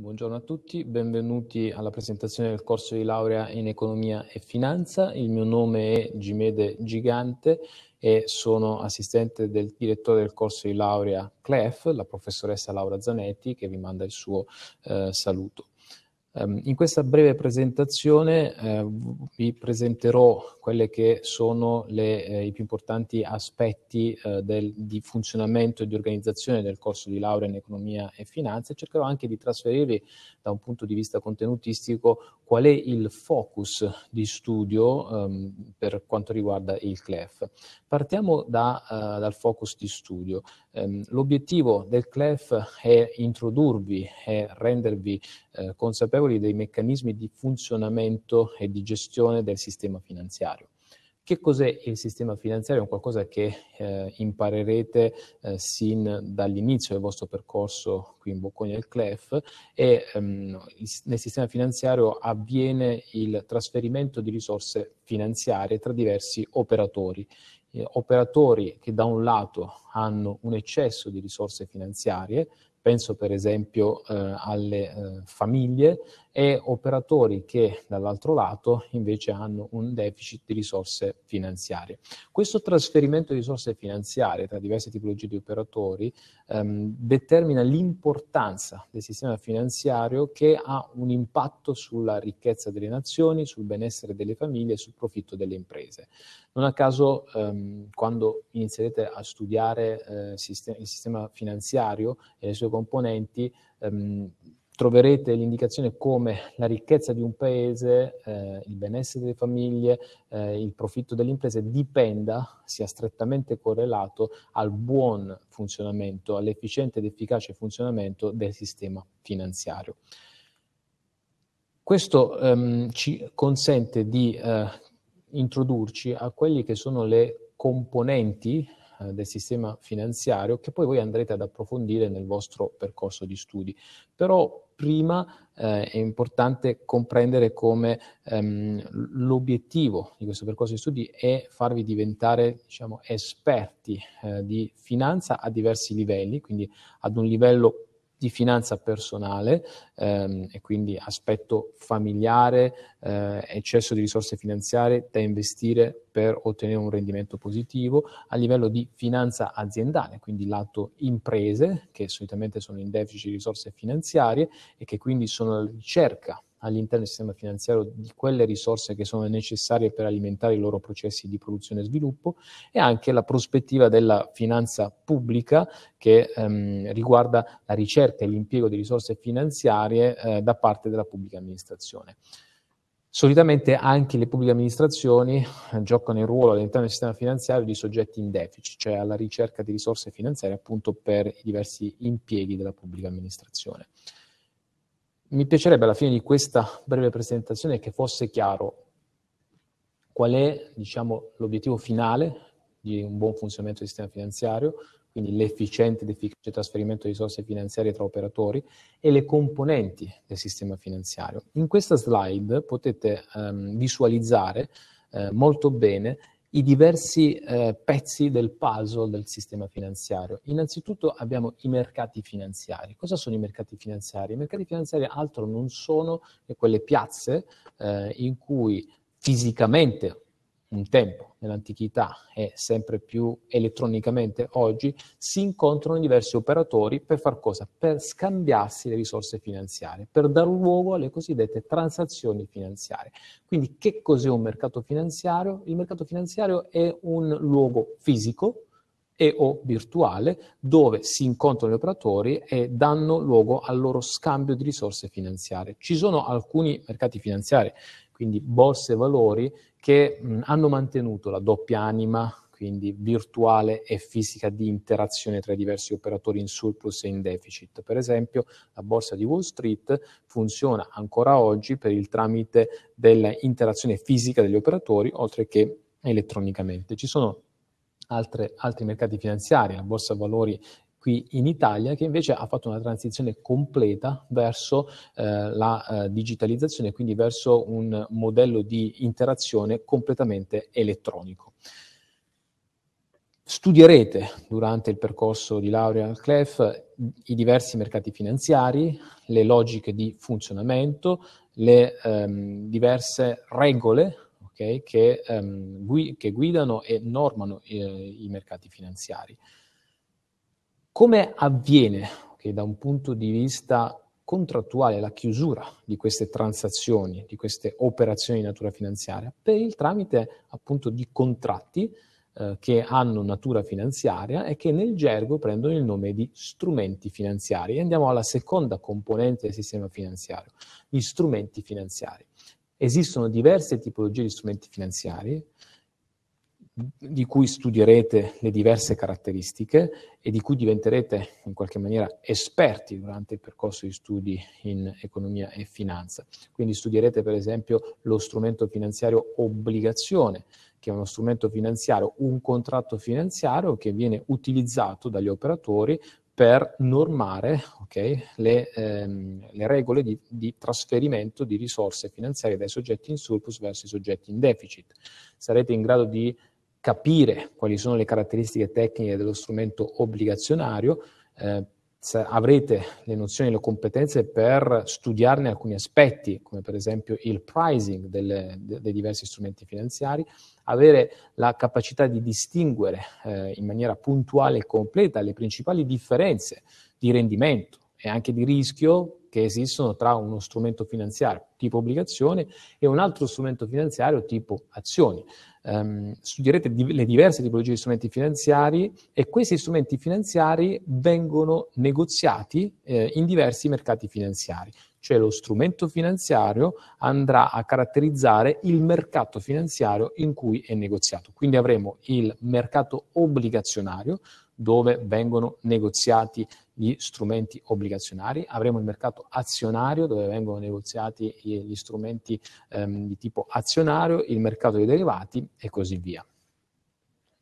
Buongiorno a tutti, benvenuti alla presentazione del corso di laurea in economia e finanza. Il mio nome è Gimede Gigante e sono assistente del direttore del corso di laurea CLEF, la professoressa Laura Zanetti, che vi manda il suo eh, saluto. Ehm, in questa breve presentazione eh, vi presenterò quelli che sono le, eh, i più importanti aspetti eh, del, di funzionamento e di organizzazione del corso di laurea in economia e finanza e cercherò anche di trasferirvi da un punto di vista contenutistico qual è il focus di studio ehm, per quanto riguarda il CLEF. Partiamo da, eh, dal focus di studio. Ehm, l'obiettivo del CLEF è introdurvi e rendervi eh, consapevoli dei meccanismi di funzionamento e di gestione del sistema finanziario. Che cos'è il sistema finanziario? È qualcosa che eh, imparerete eh, sin dall'inizio del vostro percorso qui in Bocconi del CLEF e ehm, nel sistema finanziario avviene il trasferimento di risorse finanziarie tra diversi operatori operatori che da un lato hanno un eccesso di risorse finanziarie Penso per esempio eh, alle eh, famiglie e operatori che dall'altro lato invece hanno un deficit di risorse finanziarie. Questo trasferimento di risorse finanziarie tra diverse tipologie di operatori ehm, determina l'importanza del sistema finanziario che ha un impatto sulla ricchezza delle nazioni, sul benessere delle famiglie e sul profitto delle imprese. Non a caso ehm, quando inizierete a studiare eh, il sistema finanziario e le sue sue componenti, ehm, troverete l'indicazione come la ricchezza di un paese, eh, il benessere delle famiglie, eh, il profitto delle imprese dipenda, sia strettamente correlato al buon funzionamento, all'efficiente ed efficace funzionamento del sistema finanziario. Questo ehm, ci consente di eh, introdurci a quelle che sono le componenti eh, del sistema finanziario che poi voi andrete ad approfondire nel vostro percorso di studi. Però prima eh, è importante comprendere come ehm, l'obiettivo di questo percorso di studi è farvi diventare diciamo, esperti eh, di finanza a diversi livelli, quindi ad un livello di finanza personale ehm, e quindi aspetto familiare, eh, eccesso di risorse finanziarie da investire per ottenere un rendimento positivo, a livello di finanza aziendale, quindi lato imprese che solitamente sono in deficit di risorse finanziarie e che quindi sono alla ricerca all'interno del sistema finanziario di quelle risorse che sono necessarie per alimentare i loro processi di produzione e sviluppo e anche la prospettiva della finanza pubblica che ehm, riguarda la ricerca e l'impiego di risorse finanziarie eh, da parte della pubblica amministrazione. Solitamente anche le pubbliche amministrazioni eh, giocano il ruolo all'interno del sistema finanziario di soggetti in deficit, cioè alla ricerca di risorse finanziarie appunto per i diversi impieghi della pubblica amministrazione mi piacerebbe alla fine di questa breve presentazione che fosse chiaro qual è diciamo, l'obiettivo finale di un buon funzionamento del sistema finanziario, quindi l'efficiente ed efficace trasferimento di risorse finanziarie tra operatori e le componenti del sistema finanziario. In questa slide potete ehm, visualizzare eh, molto bene i diversi eh, pezzi del puzzle del sistema finanziario. Innanzitutto abbiamo i mercati finanziari. Cosa sono i mercati finanziari? I mercati finanziari altro non sono che quelle piazze eh, in cui fisicamente un tempo nell'antichità e sempre più elettronicamente oggi, si incontrano diversi operatori per far cosa? Per scambiarsi le risorse finanziarie, per dar luogo alle cosiddette transazioni finanziarie. Quindi che cos'è un mercato finanziario? Il mercato finanziario è un luogo fisico e o virtuale dove si incontrano gli operatori e danno luogo al loro scambio di risorse finanziarie. Ci sono alcuni mercati finanziari, quindi borse e valori, che mh, hanno mantenuto la doppia anima, quindi virtuale e fisica di interazione tra i diversi operatori in surplus e in deficit. Per esempio, la borsa di Wall Street funziona ancora oggi per il tramite dell'interazione fisica degli operatori, oltre che elettronicamente. Ci sono altre, altri mercati finanziari, la borsa valori qui in Italia, che invece ha fatto una transizione completa verso eh, la eh, digitalizzazione, quindi verso un modello di interazione completamente elettronico. Studierete durante il percorso di laurea al CLEF i diversi mercati finanziari, le logiche di funzionamento, le ehm, diverse regole okay, che, ehm, gui che, guidano e normano eh, i mercati finanziari. Come avviene che da un punto di vista contrattuale la chiusura di queste transazioni, di queste operazioni di natura finanziaria, per il tramite appunto di contratti eh, che hanno natura finanziaria e che nel gergo prendono il nome di strumenti finanziari. E andiamo alla seconda componente del sistema finanziario, gli strumenti finanziari. Esistono diverse tipologie di strumenti finanziari, di cui studierete le diverse caratteristiche e di cui diventerete in qualche maniera esperti durante il percorso di studi in economia e finanza. Quindi studierete per esempio lo strumento finanziario obbligazione, che è uno strumento finanziario, un contratto finanziario che viene utilizzato dagli operatori per normare okay, le, ehm, le, regole di, di, trasferimento di risorse finanziarie dai soggetti in surplus verso i soggetti in deficit. Sarete in grado di capire quali sono le caratteristiche tecniche dello strumento obbligazionario, eh, avrete le nozioni e le competenze per studiarne alcuni aspetti, come per esempio il pricing delle, de, dei diversi strumenti finanziari, avere la capacità di distinguere eh, in maniera puntuale e completa le principali differenze di rendimento e anche di rischio che esistono tra uno strumento finanziario tipo obbligazione e un altro strumento finanziario tipo azioni ehm, studierete di, le diverse tipologie di strumenti finanziari e questi strumenti finanziari vengono negoziati eh, in diversi mercati finanziari. Cioè lo strumento finanziario andrà a caratterizzare il mercato finanziario in cui è negoziato. Quindi avremo il mercato obbligazionario, dove vengono negoziati gli strumenti obbligazionari, avremo il mercato azionario dove vengono negoziati gli strumenti ehm, di tipo azionario, il mercato dei derivati e così via.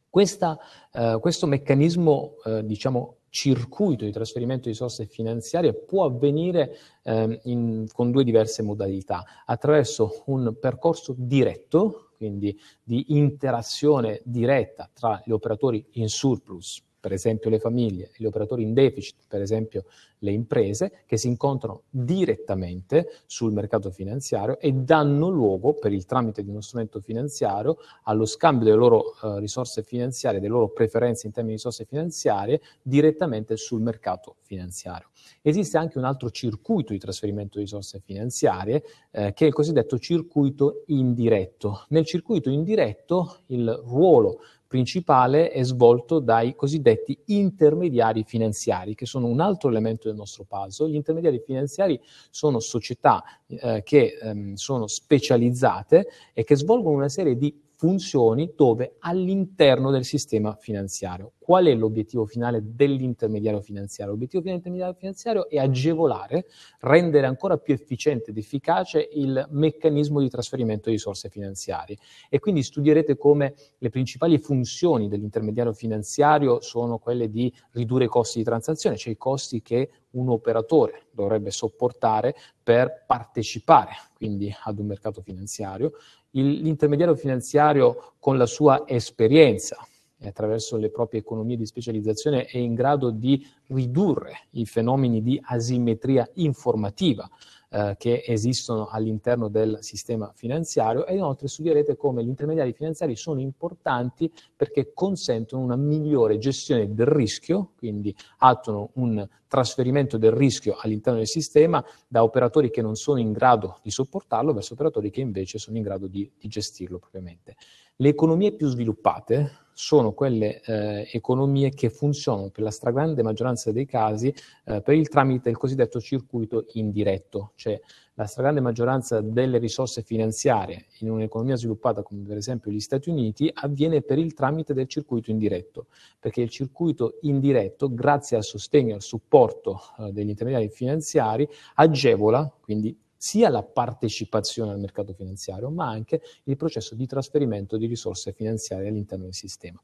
Questa, eh, questo meccanismo, eh, diciamo, circuito di trasferimento di risorse finanziarie può avvenire eh, in, con due diverse modalità, attraverso un percorso diretto, quindi di interazione diretta tra gli operatori in surplus per esempio le famiglie, gli operatori in deficit, per esempio le imprese, che si incontrano direttamente sul mercato finanziario e danno luogo, per il tramite di uno strumento finanziario, allo scambio delle loro eh, risorse finanziarie, delle loro preferenze in termini di risorse finanziarie, direttamente sul mercato finanziario. Esiste anche un altro circuito di trasferimento di risorse finanziarie, eh, che è il cosiddetto circuito indiretto. Nel circuito indiretto il ruolo principale è svolto dai cosiddetti intermediari finanziari, che sono un altro elemento del nostro puzzle. Gli intermediari finanziari sono società eh, che ehm, sono specializzate e che svolgono una serie di funzioni dove all'interno del sistema finanziario. Qual è l'obiettivo finale dell'intermediario finanziario? L'obiettivo finale dell'intermediario finanziario è agevolare, rendere ancora più efficiente ed efficace il meccanismo di trasferimento di risorse finanziarie. E quindi studierete come le principali funzioni dell'intermediario finanziario sono quelle di ridurre i costi di transazione, cioè i costi che un operatore dovrebbe sopportare per partecipare quindi ad un mercato finanziario, il, l'intermediario finanziario con la sua esperienza e attraverso le proprie economie di specializzazione è in grado di ridurre i fenomeni di asimmetria informativa eh, che esistono all'interno del sistema finanziario e inoltre studierete come gli intermediari finanziari sono importanti perché consentono una migliore gestione del rischio, quindi attuano un trasferimento del rischio all'interno del sistema da operatori che non sono in grado di sopportarlo verso operatori che invece sono in grado di, di gestirlo propriamente. Le economie più sviluppate sono quelle eh, economie che funzionano per la stragrande maggioranza dei casi eh, per il tramite del cosiddetto circuito indiretto, cioè la stragrande maggioranza delle risorse finanziarie in un'economia sviluppata come per esempio gli Stati Uniti avviene per il tramite del circuito indiretto, perché il circuito indiretto, grazie al sostegno e al supporto eh, degli intermediari finanziari, agevola, quindi sia la partecipazione al mercato finanziario, ma anche il processo di trasferimento di risorse finanziarie all'interno del sistema.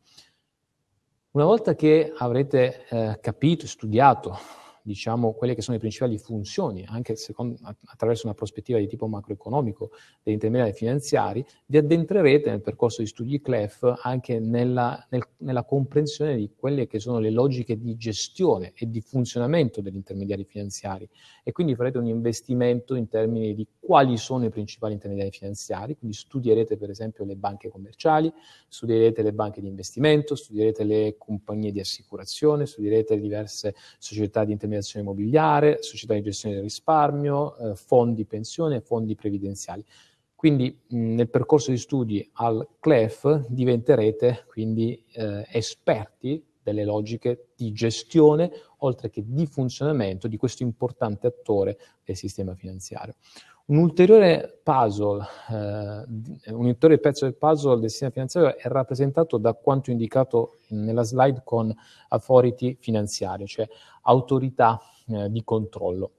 Una volta che avrete eh, capito, studiato diciamo, quelle che sono le principali funzioni, anche secondo, attraverso una prospettiva di tipo macroeconomico degli intermediari finanziari, vi addentrerete nel percorso di studi CLEF anche nella, nel, nella comprensione di quelle che sono le logiche di gestione e di funzionamento degli intermediari finanziari e quindi farete un investimento in termini di quali sono i principali intermediari finanziari, quindi studierete per esempio le banche commerciali, studierete le banche di investimento, studierete le compagnie di assicurazione, studierete diverse società di intermediari azione immobiliare, società di gestione del risparmio, eh, fondi pensione fondi previdenziali. Quindi mh, nel percorso di studi al CLEF diventerete quindi eh, esperti delle logiche di gestione oltre che di funzionamento di questo importante attore del sistema finanziario. Un ulteriore puzzle, eh, un ulteriore pezzo del puzzle del sistema finanziario è rappresentato da quanto indicato nella slide con authority finanziario, cioè autorità eh, di controllo.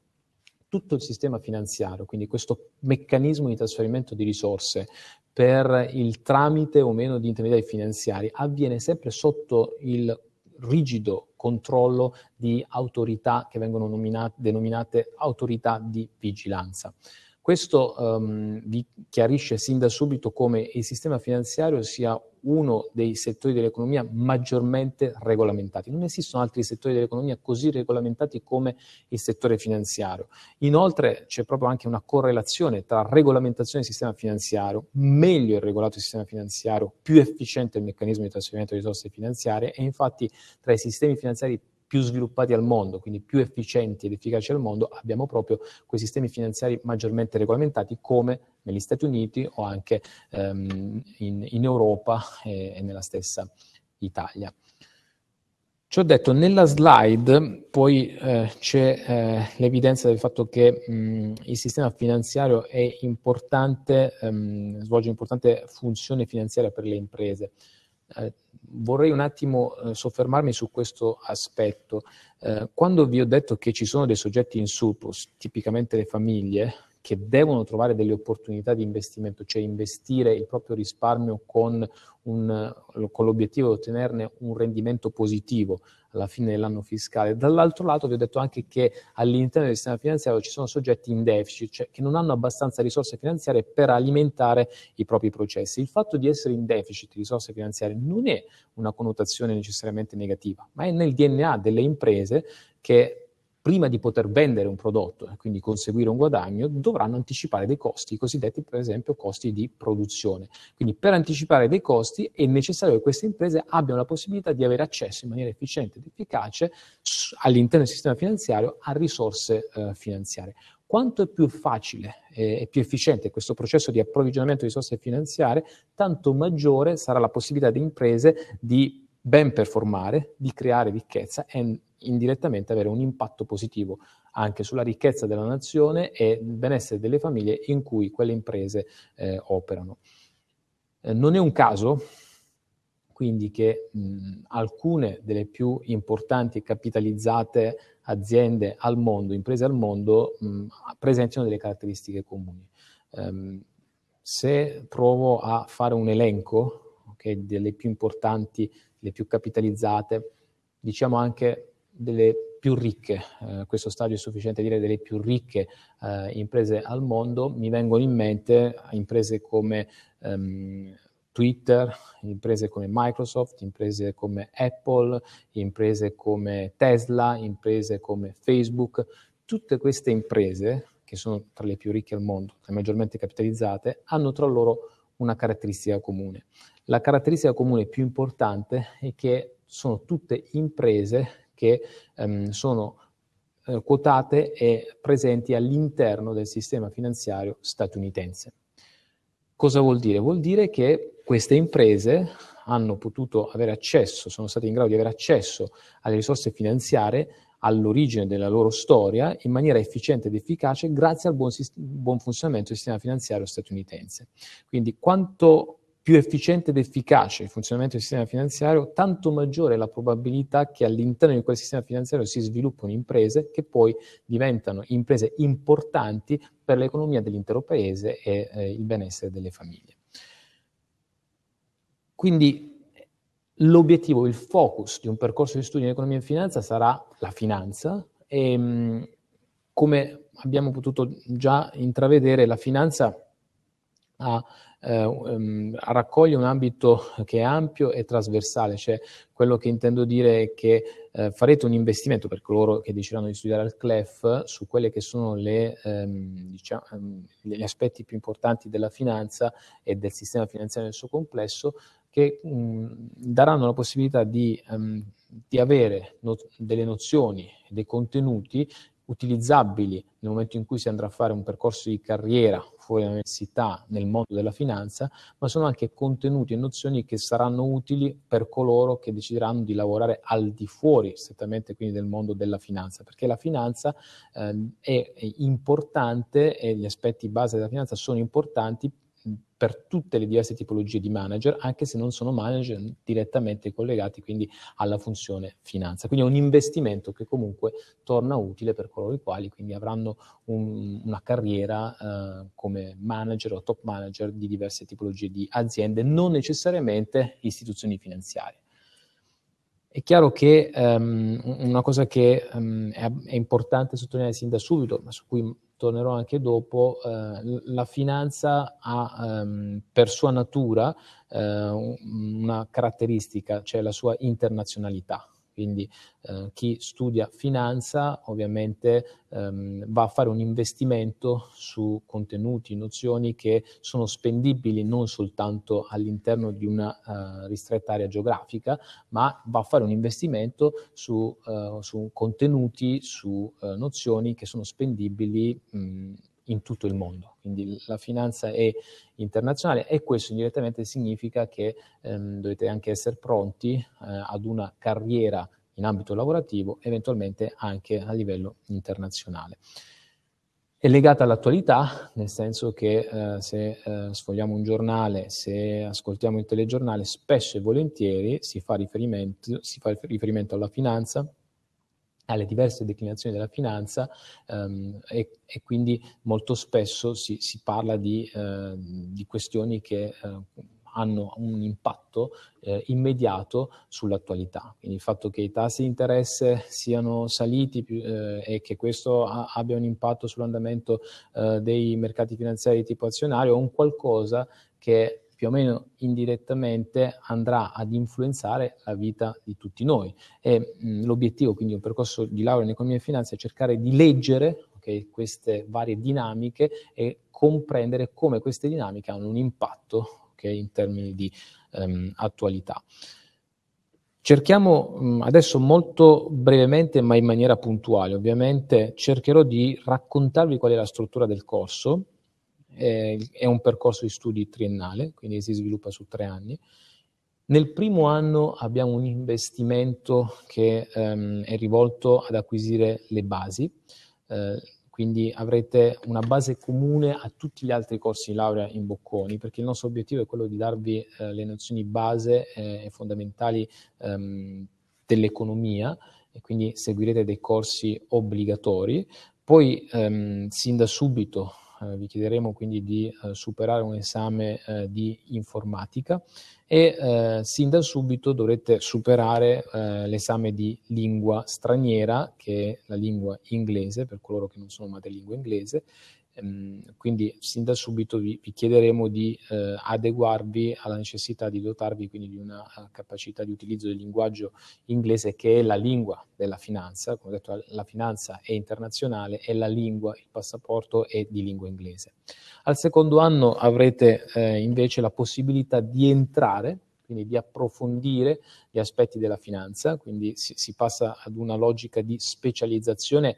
Tutto il sistema finanziario, quindi questo meccanismo di trasferimento di risorse per il tramite o meno di intermediari finanziari, avviene sempre sotto il rigido controllo di autorità che vengono denominate autorità di vigilanza. Questo um, vi chiarisce sin da subito come il sistema finanziario sia uno dei settori dell'economia maggiormente regolamentati. Non esistono altri settori dell'economia così regolamentati come il settore finanziario. Inoltre c'è proprio anche una correlazione tra regolamentazione del sistema finanziario, meglio è regolato il sistema finanziario, più efficiente è il meccanismo di trasferimento di risorse finanziarie e infatti tra i sistemi finanziari più sviluppati al mondo, quindi più efficienti ed efficaci al mondo, abbiamo proprio quei sistemi finanziari maggiormente regolamentati come negli Stati Uniti o anche ehm, in, in, Europa e, e nella stessa Italia. Ciò detto, nella slide poi eh, c'è eh, l'evidenza del fatto che mh, il sistema finanziario è ehm, svolge un'importante funzione finanziaria per le imprese. Eh, vorrei un attimo eh, soffermarmi su questo aspetto. Eh, quando vi ho detto che ci sono dei soggetti in surplus, tipicamente le famiglie, che devono trovare delle opportunità di investimento, cioè investire il proprio risparmio con, un, con l'obiettivo di ottenerne un rendimento positivo alla fine dell'anno fiscale. Dall'altro lato vi ho detto anche che all'interno del sistema finanziario ci sono soggetti in deficit, cioè che non hanno abbastanza risorse finanziarie per alimentare i propri processi. Il fatto di essere in deficit di risorse finanziarie non è una connotazione necessariamente negativa, ma è nel DNA delle imprese che prima di poter vendere un prodotto e quindi conseguire un guadagno, dovranno anticipare dei costi, i cosiddetti per esempio costi di produzione. Quindi per anticipare dei costi è necessario che queste imprese abbiano la possibilità di avere accesso in maniera efficiente ed efficace all'interno del sistema finanziario a risorse eh, finanziarie quanto è più facile eh, e più efficiente questo processo di approvvigionamento di risorse finanziarie, tanto maggiore sarà la possibilità di imprese di ben performare, di creare ricchezza e indirettamente avere un impatto positivo anche sulla ricchezza della nazione e il benessere delle famiglie in cui quelle imprese eh, operano. Eh, non è un caso quindi che mh, alcune delle più importanti e capitalizzate aziende al mondo, imprese al mondo, mh, presentino delle caratteristiche comuni. Um, se provo a fare un elenco okay, delle più importanti, le più capitalizzate, diciamo anche delle più ricche, eh, questo stadio è sufficiente a dire delle più ricche eh, imprese al mondo, mi vengono in mente eh, imprese come ehm, Twitter, imprese come Microsoft, imprese come Apple, imprese come Tesla, imprese come Facebook, tutte queste imprese che sono tra le più ricche al mondo, le maggiormente capitalizzate, hanno tra loro una caratteristica comune. La caratteristica comune più importante è che sono tutte imprese che ehm, sono eh, quotate e presenti all'interno del sistema finanziario statunitense. Cosa vuol dire? Vuol dire che queste imprese hanno potuto avere accesso, sono state in grado di avere accesso alle risorse finanziarie all'origine della loro storia in maniera efficiente ed efficace grazie al buon, buon funzionamento del sistema finanziario statunitense. Quindi quanto più efficiente ed efficace il funzionamento del sistema finanziario, tanto maggiore è la probabilità che all'interno di quel sistema finanziario si sviluppino imprese che poi diventano imprese importanti per l'economia dell'intero paese e eh, il benessere delle famiglie. Quindi l'obiettivo, il focus di un percorso di studio in economia e finanza sarà la finanza e mm, come abbiamo potuto già intravedere la finanza ha eh, ehm, raccoglie un ambito che è ampio e trasversale, cioè quello che intendo dire è che eh, farete un investimento per coloro che decideranno di studiare al CLEF su quelli che sono le, ehm, diciamo, gli aspetti più importanti della finanza e del sistema finanziario nel suo complesso, che mh, daranno la possibilità di, um, di avere no delle nozioni, dei contenuti utilizzabili nel momento in cui si andrà a fare un percorso di carriera fuori dall'università nel mondo della finanza, ma sono anche contenuti e nozioni che saranno utili per coloro che decideranno di lavorare al di fuori strettamente quindi del mondo della finanza, perché la finanza eh, è importante e gli aspetti base della finanza sono importanti per tutte le diverse tipologie di manager, anche se non sono manager direttamente collegati quindi alla funzione finanza. Quindi è un investimento che comunque torna utile per coloro i quali quindi avranno un, una carriera eh, come manager o top manager di diverse tipologie di aziende, non necessariamente istituzioni finanziarie. È chiaro che um, una cosa che um, è, è, importante sottolineare sin da subito, ma su cui tornerò anche dopo, eh, la finanza ha um, per sua natura eh, una caratteristica, cioè la sua internazionalità. Quindi eh, chi studia finanza ovviamente ehm, va a fare un investimento su contenuti, nozioni che sono spendibili non soltanto all'interno di una eh, ristretta area geografica, ma va a fare un investimento su, eh, su contenuti, su eh, nozioni che sono spendibili mh, in tutto il mondo, quindi la finanza è internazionale e questo indirettamente significa che ehm, dovete anche essere pronti eh, ad una carriera in ambito lavorativo, eventualmente anche a livello internazionale. È legata all'attualità, nel senso che eh, se eh, sfogliamo un giornale, se ascoltiamo il telegiornale, spesso e volentieri si fa riferimento, si fa riferimento alla finanza, alle diverse declinazioni della finanza ehm, e, e, quindi molto spesso si, si parla di, eh, di, questioni che eh, hanno un impatto eh, immediato sull'attualità. Quindi il fatto che i tassi di interesse siano saliti eh, e che questo abbia un impatto sull'andamento eh, dei mercati finanziari di tipo azionario è un qualcosa che più o meno indirettamente andrà ad influenzare la vita di tutti noi. E, mh, mm, l'obiettivo, quindi, di un percorso di laurea in economia e finanza è cercare di leggere okay, queste varie dinamiche e comprendere come queste dinamiche hanno un impatto okay, in termini di ehm, attualità. Cerchiamo mm, adesso molto brevemente, ma in maniera puntuale, ovviamente, cercherò di raccontarvi qual è la struttura del corso, è un percorso di studi triennale, quindi si sviluppa su tre anni. Nel primo anno abbiamo un investimento che ehm, è rivolto ad acquisire le basi, eh, quindi avrete una base comune a tutti gli altri corsi di laurea in Bocconi, perché il nostro obiettivo è quello di darvi eh, le nozioni base eh, e fondamentali ehm, dell'economia e quindi seguirete dei corsi obbligatori. Poi ehm, sin da subito eh, vi chiederemo quindi di eh, superare un esame eh, di informatica e eh, sin da subito dovrete superare eh, l'esame di lingua straniera, che è la lingua inglese, per coloro che non sono madrelingua inglese, Ehm, quindi sin da subito vi, vi chiederemo di eh, adeguarvi alla necessità di dotarvi quindi di una eh, capacità di utilizzo del linguaggio inglese che è la lingua della finanza, come ho detto la, la finanza è internazionale e la lingua, il passaporto è di lingua inglese. Al secondo anno avrete eh, invece la possibilità di entrare quindi di approfondire gli aspetti della finanza, quindi si, si passa ad una logica di specializzazione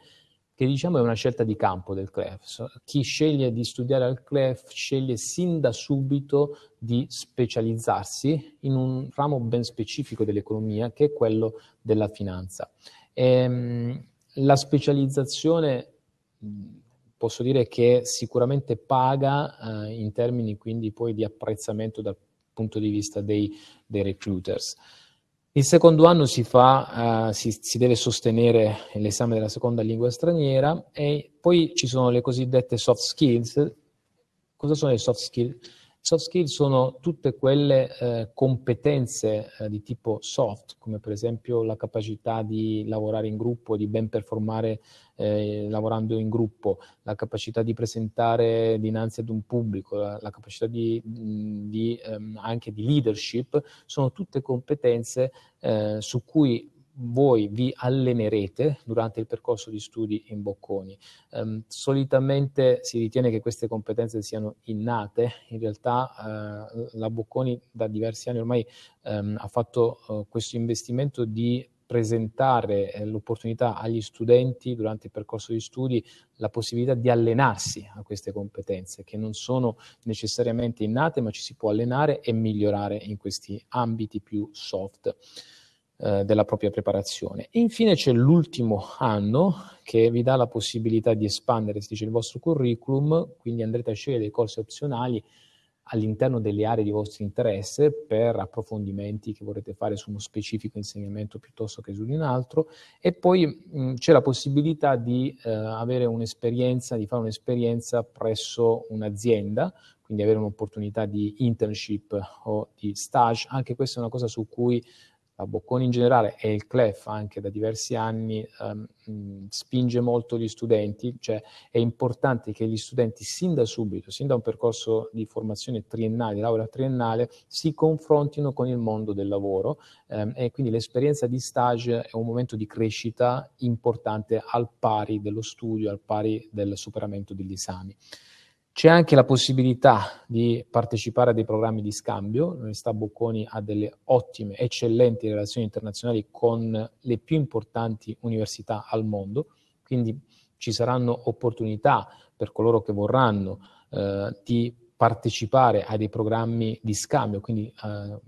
che diciamo è una scelta di campo del CLEF. Chi sceglie di studiare al CLEF sceglie sin da subito di specializzarsi in un ramo ben specifico dell'economia che è quello della finanza. E, ehm, la specializzazione posso dire che sicuramente paga eh, in termini quindi poi di apprezzamento dal punto di vista dei, dei recruiters. Il secondo anno si, fa, uh, si, si, deve sostenere l'esame della seconda lingua straniera e poi ci sono le cosiddette soft skills. Cosa sono le soft skills? Soft skills sono tutte quelle uh, competenze uh, di tipo soft, come per esempio la capacità di lavorare in gruppo, di ben performare eh, lavorando in gruppo, la capacità di presentare dinanzi ad un pubblico, la, la capacità di, di, ehm, anche di leadership, sono tutte competenze eh, su cui voi vi allenerete durante il percorso di studi in Bocconi. Um, solitamente si ritiene che queste competenze siano innate, in realtà uh, la Bocconi da diversi anni ormai um, ha fatto uh, questo investimento di presentare eh, l'opportunità agli studenti durante il percorso di studi la possibilità di allenarsi a queste competenze che non sono necessariamente innate ma ci si può allenare e migliorare in questi ambiti più soft eh, della propria preparazione. infine c'è l'ultimo anno che vi dà la possibilità di espandere, si dice, il vostro curriculum, quindi andrete a scegliere dei corsi opzionali all'interno delle aree di vostro interesse per approfondimenti che vorrete fare su uno specifico insegnamento piuttosto che su di un altro e poi mh, c'è la possibilità di eh, avere un'esperienza, di fare un'esperienza presso un'azienda, quindi avere un'opportunità di internship o di stage, anche questa è una cosa su cui la Bocconi in generale e il CLEF anche da diversi anni um, spinge molto gli studenti, cioè è importante che gli studenti sin da subito, sin da un percorso di formazione triennale, di laurea triennale, si confrontino con il mondo del lavoro um, e quindi l'esperienza di stage è un momento di crescita importante al pari dello studio, al pari del superamento degli esami. C'è anche la possibilità di partecipare a dei programmi di scambio. L'Università Bocconi ha delle ottime, eccellenti relazioni internazionali con le più importanti università al mondo, quindi ci saranno opportunità per coloro che vorranno eh, di partecipare a dei programmi di scambio, quindi eh,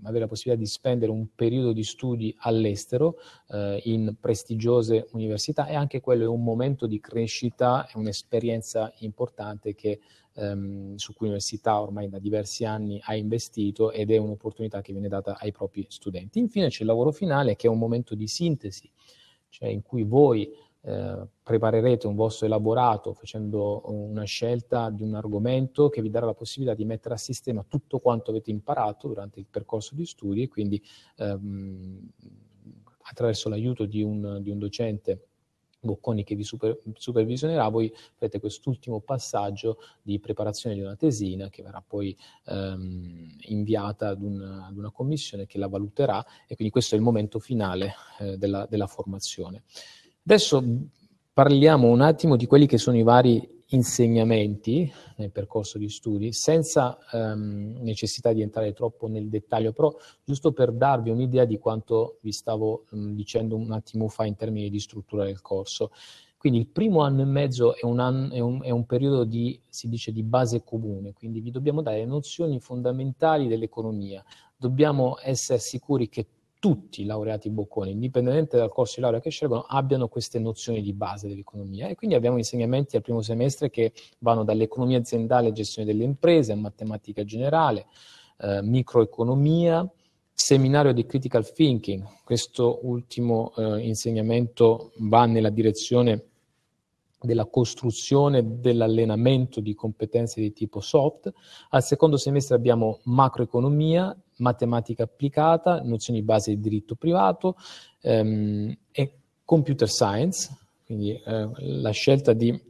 avere la possibilità di spendere un periodo di studi all'estero eh, in prestigiose università e anche quello è un momento di crescita, è un'esperienza importante che, ehm, su cui l'università ormai da diversi anni ha investito ed è un'opportunità che viene data ai propri studenti. Infine c'è il lavoro finale che è un momento di sintesi, cioè in cui voi eh, preparerete un vostro elaborato facendo una scelta di un argomento che vi darà la possibilità di mettere a sistema tutto quanto avete imparato durante il percorso di studi e quindi ehm, attraverso l'aiuto di un, di un docente Bocconi che vi super, supervisionerà, voi farete quest'ultimo passaggio di preparazione di una tesina che verrà poi ehm, inviata ad una, ad una, commissione che la valuterà e quindi questo è il momento finale eh, della, della formazione. Adesso parliamo un attimo di quelli che sono i vari insegnamenti nel percorso di studi, senza ehm, necessità di entrare troppo nel dettaglio, però giusto per darvi un'idea di quanto vi stavo mh, mm, dicendo un attimo fa in termini di struttura del corso. Quindi il primo anno e mezzo è un, anno, è un, è un periodo di, dice, di base comune, quindi vi dobbiamo dare nozioni fondamentali dell'economia. Dobbiamo essere sicuri che tutti i laureati Bocconi, indipendentemente dal corso di laurea che scelgono, abbiano queste nozioni di base dell'economia. E quindi abbiamo insegnamenti al primo semestre che vanno dall'economia aziendale e gestione delle imprese, matematica generale, eh, microeconomia, seminario di critical thinking. Questo ultimo eh, insegnamento va nella direzione della costruzione dell'allenamento di competenze di tipo soft. Al secondo semestre abbiamo macroeconomia matematica applicata, nozioni base di diritto privato ehm, e computer science, quindi eh, la scelta di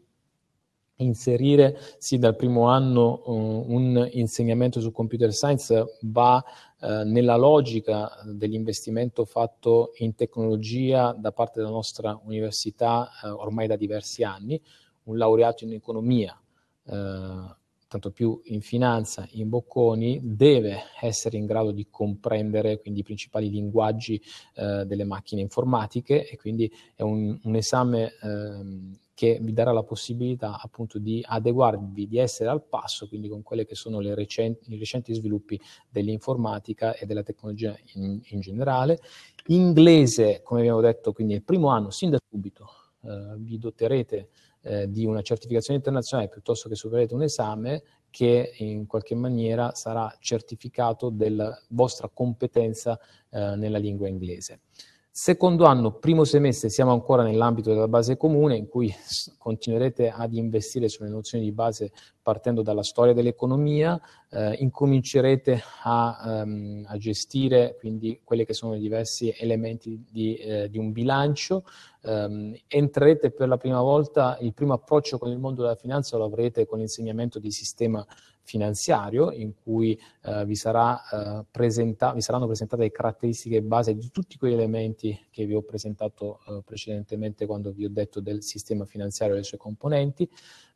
inserire sì dal primo anno uh, un insegnamento su computer science va uh, nella logica dell'investimento fatto in tecnologia da parte della nostra università uh, ormai da diversi anni, un laureato in economia tanto più in finanza, in bocconi, deve essere in grado di comprendere quindi i principali linguaggi eh, delle macchine informatiche e quindi è un, un esame ehm, che vi darà la possibilità appunto di adeguarvi, di essere al passo quindi con quelli che sono recenti, i recenti sviluppi dell'informatica e della tecnologia in, in generale. Inglese, come abbiamo detto, quindi il primo anno, sin da subito eh, vi doterete eh, di una certificazione internazionale piuttosto che superare un esame che in qualche maniera sarà certificato della vostra competenza eh, nella lingua inglese. Secondo anno, primo semestre, siamo ancora nell'ambito della base comune in cui continuerete ad investire sulle nozioni di base partendo dalla storia dell'economia, eh, incomincerete a, um, a, gestire quindi quelli che sono i diversi elementi di, eh, di un bilancio, um, entrerete per la prima volta, il primo approccio con il mondo della finanza lo avrete con l'insegnamento di sistema finanziario in cui eh, vi, sarà, eh, presenta- vi, saranno presentate le caratteristiche base di tutti quegli elementi che vi ho presentato eh, precedentemente quando vi ho detto del sistema finanziario e le sue componenti.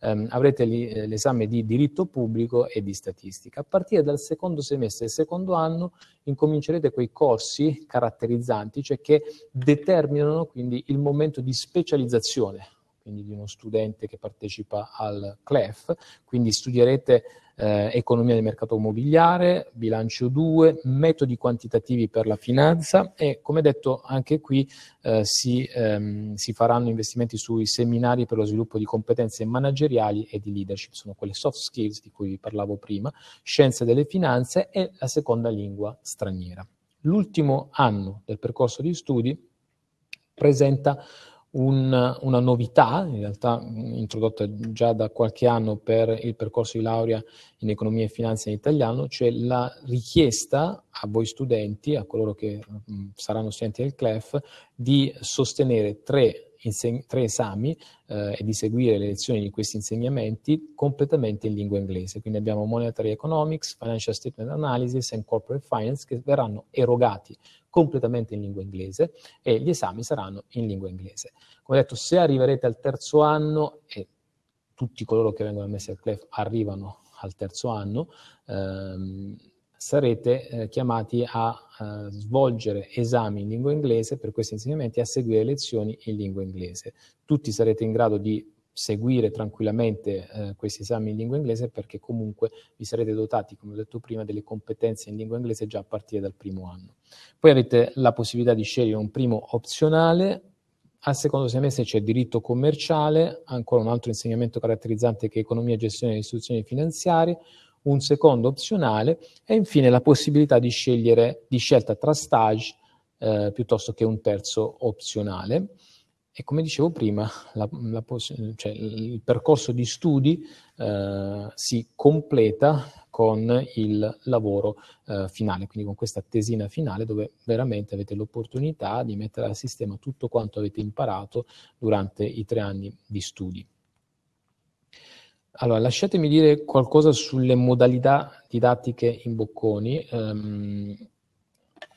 Ehm, avrete l- eh, l'esame di diritto pubblico e di statistica. A partire dal secondo semestre del secondo anno incomincerete quei corsi caratterizzanti, cioè che determinano quindi il momento di specializzazione quindi di uno studente che partecipa al CLEF, quindi studierete eh, economia del mercato immobiliare, bilancio 2, metodi quantitativi per la finanza e come detto anche qui eh, si, ehm, si, faranno investimenti sui seminari per lo sviluppo di competenze manageriali e di leadership, sono quelle soft skills di cui vi parlavo prima, scienze delle finanze e la seconda lingua straniera. L'ultimo anno del percorso di studi presenta un, una novità, in realtà introdotta già da qualche anno per il percorso di laurea in economia e finanza in italiano, cioè la richiesta a voi studenti, a coloro che mh, saranno studenti del CLEF, di sostenere tre tre esami eh, e di seguire le lezioni di questi insegnamenti completamente in lingua inglese. Quindi abbiamo Monetary Economics, Financial Statement Analysis e Corporate Finance che verranno erogati completamente in lingua inglese e gli esami saranno in lingua inglese. Come detto, se arriverete al terzo anno e tutti coloro che vengono ammessi al CLEF arrivano al terzo anno, ehm, sarete eh, chiamati a eh, svolgere esami in lingua inglese per questi insegnamenti e a seguire lezioni in lingua inglese. Tutti sarete in grado di seguire tranquillamente eh, questi esami in lingua inglese perché comunque vi sarete dotati, come ho detto prima, delle competenze in lingua inglese già a partire dal primo anno. Poi avete la possibilità di scegliere un primo opzionale, al secondo semestre c'è diritto commerciale, ancora un altro insegnamento caratterizzante che è economia e gestione delle istituzioni finanziarie, un secondo opzionale e infine la possibilità di scegliere di scelta tra stage eh, piuttosto che un terzo opzionale. E come dicevo prima, la, la cioè, il percorso di studi eh, si completa con il lavoro eh, finale, quindi con questa tesina finale dove veramente avete l'opportunità di mettere a sistema tutto quanto avete imparato durante i tre anni di studi. Allora, lasciatemi dire qualcosa sulle modalità didattiche in Bocconi. Um,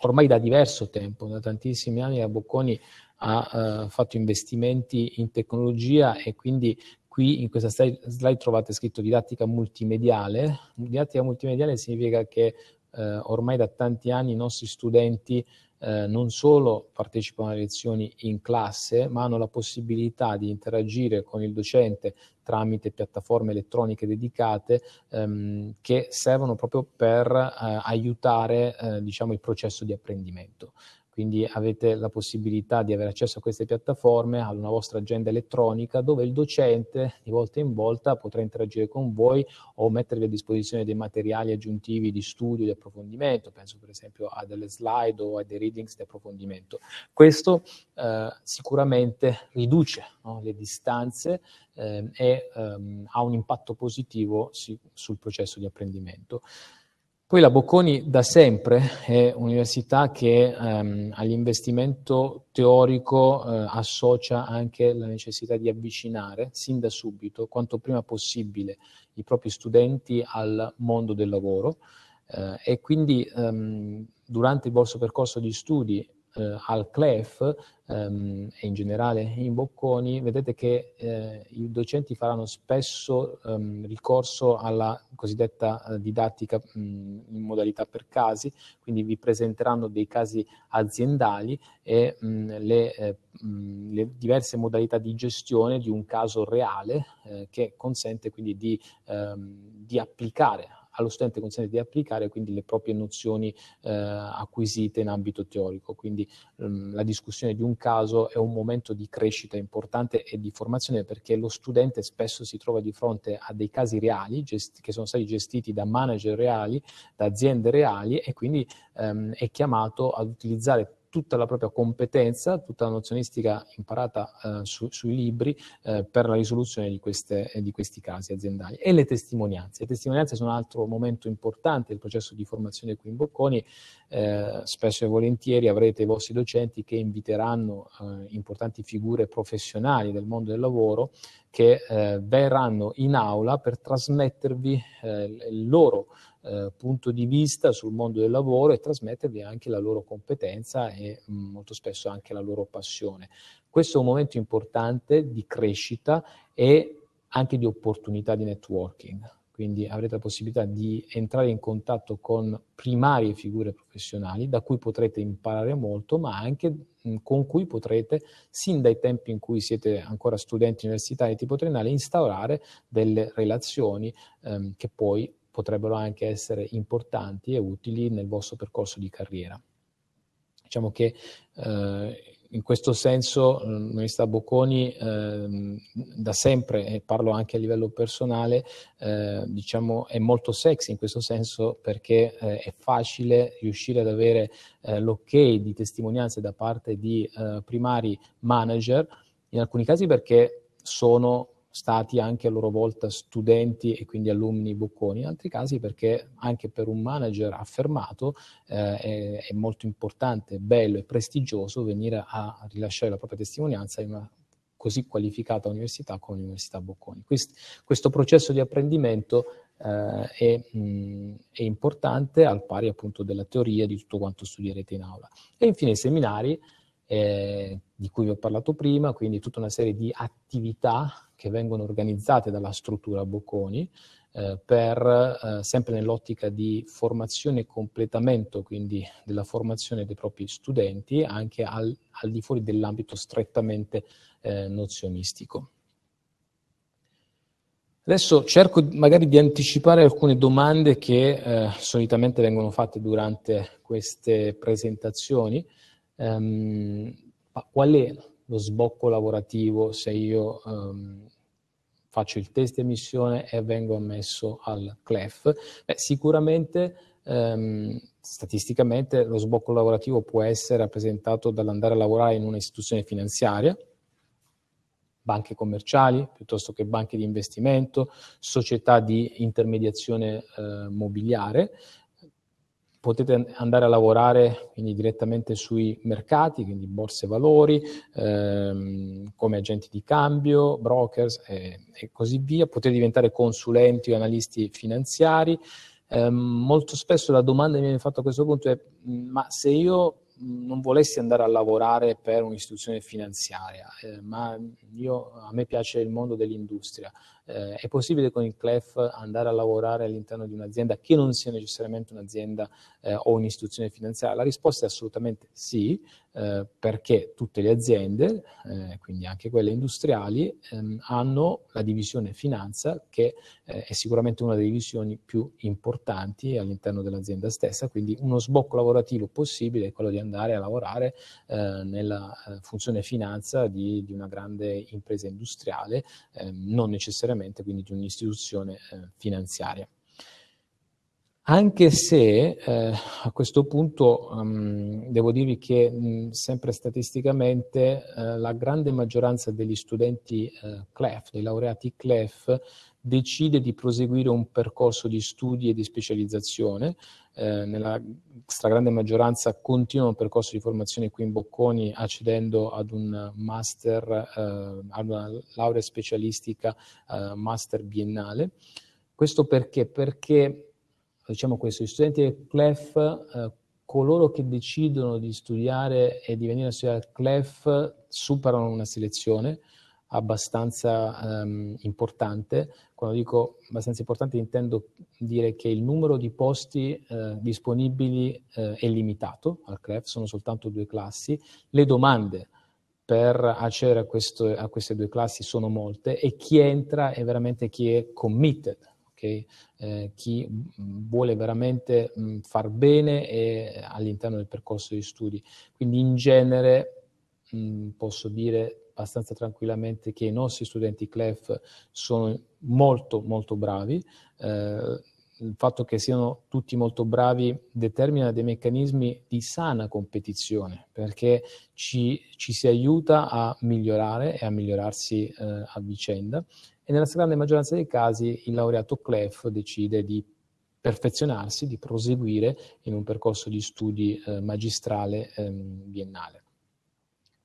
ormai da diverso tempo, da tantissimi anni, a Bocconi ha uh, fatto investimenti in tecnologia e quindi qui in questa slide trovate scritto didattica multimediale. Didattica multimediale significa che uh, ormai da tanti anni i nostri studenti eh, non solo partecipano alle lezioni in classe, ma hanno la possibilità di interagire con il docente tramite piattaforme elettroniche dedicate ehm, che servono proprio per eh, aiutare eh, diciamo, il processo di apprendimento. Quindi avete la possibilità di avere accesso a queste piattaforme, alla vostra agenda elettronica, dove il docente di volta in volta potrà interagire con voi o mettervi a disposizione dei materiali aggiuntivi di studio, di approfondimento, penso per esempio a delle slide o a dei readings di approfondimento. Questo eh, sicuramente riduce no, le distanze eh, e ehm, ha un impatto positivo sì, sul processo di apprendimento. Poi la Bocconi da sempre è un'università che ehm, all'investimento teorico eh, associa anche la necessità di avvicinare sin da subito, quanto prima possibile, i propri studenti al mondo del lavoro eh, e quindi ehm, durante il vostro percorso di studi eh, al CLEF ehm, e in generale in Bocconi, vedete che eh, i docenti faranno spesso ehm, ricorso alla cosiddetta eh, didattica mh, in modalità per casi, quindi vi presenteranno dei casi aziendali e mh, le, eh, mh, le, diverse modalità di gestione di un caso reale eh, che consente quindi di, ehm, di applicare allo studente consente di applicare quindi le proprie nozioni eh, acquisite in ambito teorico. Quindi mh, mm, la discussione di un caso è un momento di crescita importante e di formazione perché lo studente spesso si trova di fronte a dei casi reali che sono stati gestiti da manager reali, da aziende reali e quindi ehm, è chiamato ad utilizzare tutta la propria competenza, tutta la nozionistica imparata eh, su, sui libri eh, per la risoluzione di, queste, eh, di, questi casi aziendali. E le testimonianze. Le testimonianze sono un altro momento importante del processo di formazione qui in Bocconi. Eh, spesso e volentieri avrete i vostri docenti che inviteranno eh, importanti figure professionali del mondo del lavoro che eh, verranno in aula per trasmettervi il loro eh, punto di vista sul mondo del lavoro e trasmettervi anche la loro competenza e mm, molto spesso anche la loro passione. Questo è un momento importante di crescita e anche di opportunità di networking, quindi avrete la possibilità di entrare in contatto con primarie figure professionali da cui potrete imparare molto, ma anche mm, con cui potrete, sin dai tempi in cui siete ancora studenti universitari tipo triennale, instaurare delle relazioni ehm, che poi potrebbero anche essere importanti e utili nel vostro percorso di carriera. Diciamo che eh, in questo senso l'Università mm, Bocconi eh, da sempre, e parlo anche a livello personale, eh, diciamo è molto sexy in questo senso perché eh, è facile riuscire ad avere eh, l'ok di testimonianze da parte di eh, primari manager, in alcuni casi perché sono stati anche a loro volta studenti e quindi alunni bocconi, in altri casi perché anche per un manager affermato eh, è, è, molto importante, bello e prestigioso venire a rilasciare la propria testimonianza in una così qualificata università come l'Università Bocconi. Quest, questo processo di apprendimento eh, è, mh, è, importante al pari appunto della teoria di tutto quanto studierete in aula. E infine i seminari, eh, di cui vi ho parlato prima, quindi tutta una serie di attività che vengono organizzate dalla struttura Bocconi eh, per, eh, sempre nell'ottica di formazione e completamento, quindi della formazione dei propri studenti, anche al, al di fuori dell'ambito strettamente eh, nozionistico. Adesso cerco magari di anticipare alcune domande che eh, solitamente vengono fatte durante queste presentazioni, Um, qual è lo sbocco lavorativo se io um, faccio il test di emissione e vengo ammesso al CLEF? Beh, sicuramente, um, statisticamente, lo sbocco lavorativo può essere rappresentato dall'andare a lavorare in un'istituzione finanziaria, banche commerciali piuttosto che banche di investimento, società di intermediazione eh, mobiliare, potete andare a lavorare quindi direttamente sui mercati, quindi borse valori, ehm, come agenti di cambio, brokers e, e, così via, potete diventare consulenti o analisti finanziari. Eh, molto spesso la domanda che mi viene fatta a questo punto è mm, ma se io mm, non volessi andare a lavorare per un'istituzione finanziaria, eh, ma io, a me piace il mondo dell'industria, eh, è possibile con il CLEF andare a lavorare all'interno di un'azienda che non sia necessariamente un'azienda eh, o un'istituzione finanziaria? La risposta è assolutamente sì, eh, perché tutte le aziende, eh, quindi anche quelle industriali, ehm, hanno la divisione finanza che eh, è sicuramente una delle divisioni più importanti all'interno dell'azienda stessa, quindi uno sbocco lavorativo possibile è quello di andare a lavorare eh, nella funzione finanza di, di, una grande impresa industriale, ehm, non necessariamente chiaramente quindi di un'istituzione eh, finanziaria. Anche se eh, a questo punto um, devo dirvi che mh, sempre statisticamente eh, la grande maggioranza degli studenti eh, CLEF, dei laureati CLEF, decide di proseguire un percorso di studi e di specializzazione eh, nella stragrande maggioranza continuano il percorso di formazione qui in Bocconi accedendo ad un master, eh, ad una laurea specialistica eh, master biennale. Questo perché? Perché diciamo questo, gli studenti del CLEF eh, coloro che decidono di studiare e di venire a studiare al CLEF superano una selezione, abbastanza um, importante. Quando dico abbastanza importante intendo dire che il numero di posti eh, disponibili eh, è limitato al CREF, sono soltanto due classi. Le domande per accedere a, questo, a queste due classi sono molte e chi entra è veramente chi è committed, Okay? Eh, chi mm, vuole veramente mh, mm, far bene eh, all'interno del percorso di studi. Quindi in genere mh, mm, posso dire abbastanza tranquillamente che i nostri studenti CLEF sono molto molto bravi. Eh, il fatto che siano tutti molto bravi determina dei meccanismi di sana competizione perché ci, ci si aiuta a migliorare e a migliorarsi eh, a vicenda e nella stragrande maggioranza dei casi il laureato CLEF decide di perfezionarsi, di proseguire in un percorso di studi eh, magistrale eh, biennale.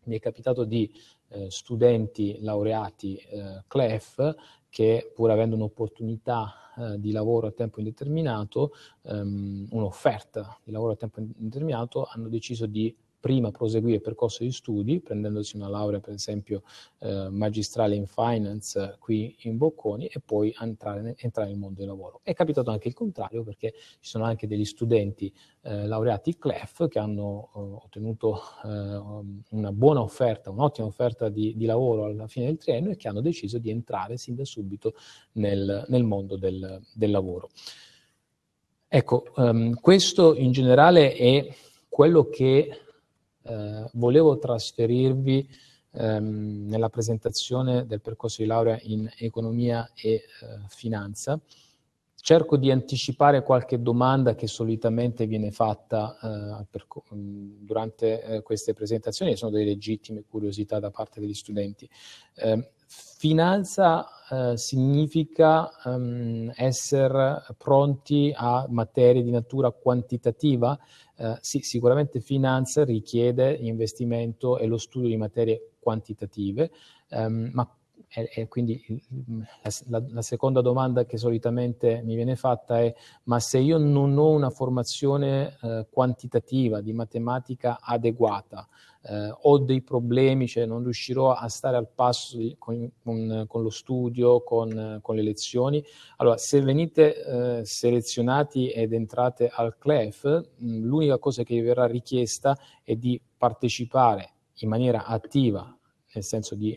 Mi è capitato di eh, studenti laureati eh, CLEF che pur avendo un'opportunità eh, di lavoro a tempo indeterminato, ehm, un'offerta di lavoro a tempo indeterminato, hanno deciso di prima proseguì il percorso di studi, prendendosi una laurea per esempio eh, magistrale in finance qui in Bocconi e poi entrare, entrare, nel mondo del lavoro. È capitato anche il contrario perché ci sono anche degli studenti eh, laureati CLEF che hanno eh, ottenuto eh, una buona offerta, un'ottima offerta di, di, lavoro alla fine del triennio e che hanno deciso di entrare sin da subito nel, nel mondo del, del, lavoro. Ecco, ehm, questo in generale è quello che eh, volevo trasferirvi ehm, nella presentazione del percorso di laurea in economia e eh, finanza cerco di anticipare qualche domanda che solitamente viene fatta eh, per, mm, durante eh, queste presentazioni, sono delle legittime curiosità da parte degli studenti. Ehm, eh, finanza significa ehm, essere pronti a materie di natura quantitativa? Eh, sì, sicuramente finanza richiede investimento e lo studio di materie quantitative, ehm, ma e, e quindi mm, la, la, seconda domanda che solitamente mi viene fatta è, ma se io non ho una formazione eh, quantitativa di matematica adeguata, eh, ho dei problemi, cioè non riuscirò a stare al passo con, con, con lo studio, con, con, le lezioni. Allora, se venite eh, selezionati ed entrate al CLEF, mm, l'unica cosa che vi verrà richiesta è di partecipare in maniera attiva, nel senso di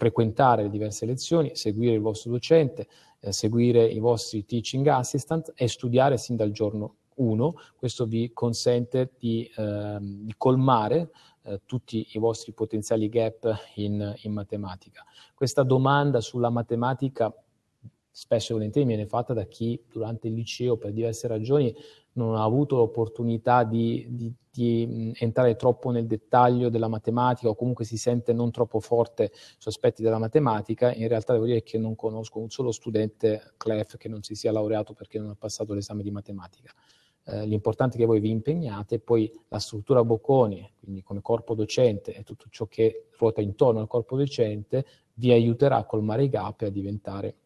frequentare le diverse lezioni, seguire il vostro docente, eh, seguire i vostri teaching assistant e studiare sin dal giorno 1. Questo vi consente di, eh, di colmare eh, tutti i vostri potenziali gap in, in matematica. Questa domanda sulla matematica spesso e volentieri viene fatta da chi durante il liceo per diverse ragioni non ha avuto l'opportunità di, di, di entrare troppo nel dettaglio della matematica o comunque si sente non troppo forte su aspetti della matematica, in realtà devo dire che non conosco un solo studente CLEF che non si sia laureato perché non ha passato l'esame di matematica. Eh, l'importante è che voi vi impegnate, poi la struttura Bocconi, quindi come corpo docente e tutto ciò che ruota intorno al corpo docente, vi aiuterà a colmare i gap e a diventare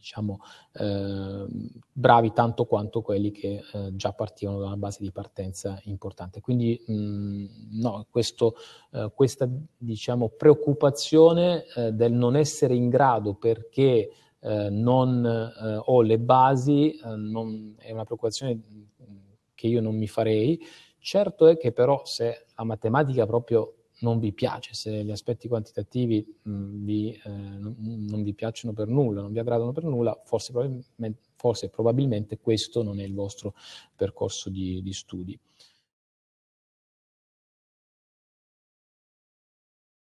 diciamo, eh, bravi tanto quanto quelli che eh, già partivano da una base di partenza importante. Quindi mh, mm, no, questo, eh, questa diciamo, preoccupazione eh, del non essere in grado perché eh, non eh, ho le basi non, è una preoccupazione mm, che io non mi farei. Certo è che però se la matematica proprio non vi piace, se gli aspetti quantitativi mh, mm, vi, eh, non, non, vi piacciono per nulla, non vi aggradano per nulla, forse probabilmente, forse probabilmente questo non è il vostro percorso di, di studi.